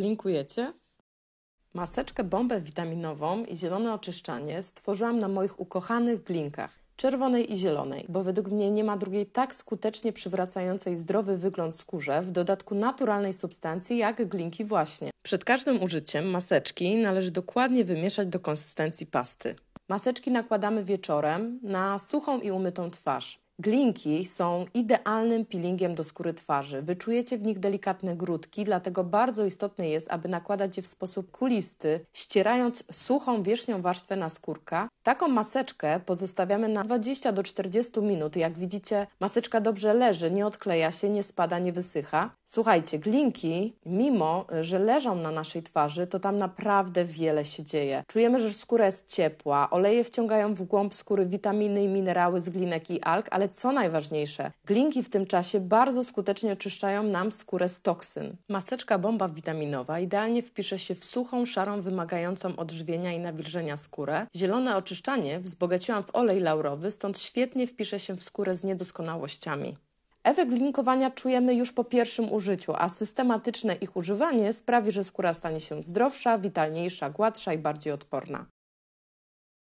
Linkujecie? Maseczkę bombę witaminową i zielone oczyszczanie stworzyłam na moich ukochanych glinkach, czerwonej i zielonej, bo według mnie nie ma drugiej tak skutecznie przywracającej zdrowy wygląd skórze w dodatku naturalnej substancji jak glinki właśnie. Przed każdym użyciem maseczki należy dokładnie wymieszać do konsystencji pasty. Maseczki nakładamy wieczorem na suchą i umytą twarz. Glinki są idealnym peelingiem do skóry twarzy. Wyczujecie w nich delikatne grudki, dlatego bardzo istotne jest, aby nakładać je w sposób kulisty, ścierając suchą wierzchnią warstwę naskórka. Taką maseczkę pozostawiamy na 20 do 40 minut. Jak widzicie, maseczka dobrze leży, nie odkleja się, nie spada, nie wysycha. Słuchajcie, glinki, mimo że leżą na naszej twarzy, to tam naprawdę wiele się dzieje. Czujemy, że skóra jest ciepła, oleje wciągają w głąb skóry witaminy i minerały z glinek i alg, ale co najważniejsze, glinki w tym czasie bardzo skutecznie oczyszczają nam skórę z toksyn. Maseczka bomba witaminowa idealnie wpisze się w suchą, szarą, wymagającą odżywienia i nawilżenia skórę. Zielone oczyszczanie wzbogaciłam w olej laurowy, stąd świetnie wpisze się w skórę z niedoskonałościami. Efekt linkowania czujemy już po pierwszym użyciu, a systematyczne ich używanie sprawi, że skóra stanie się zdrowsza, witalniejsza, gładsza i bardziej odporna.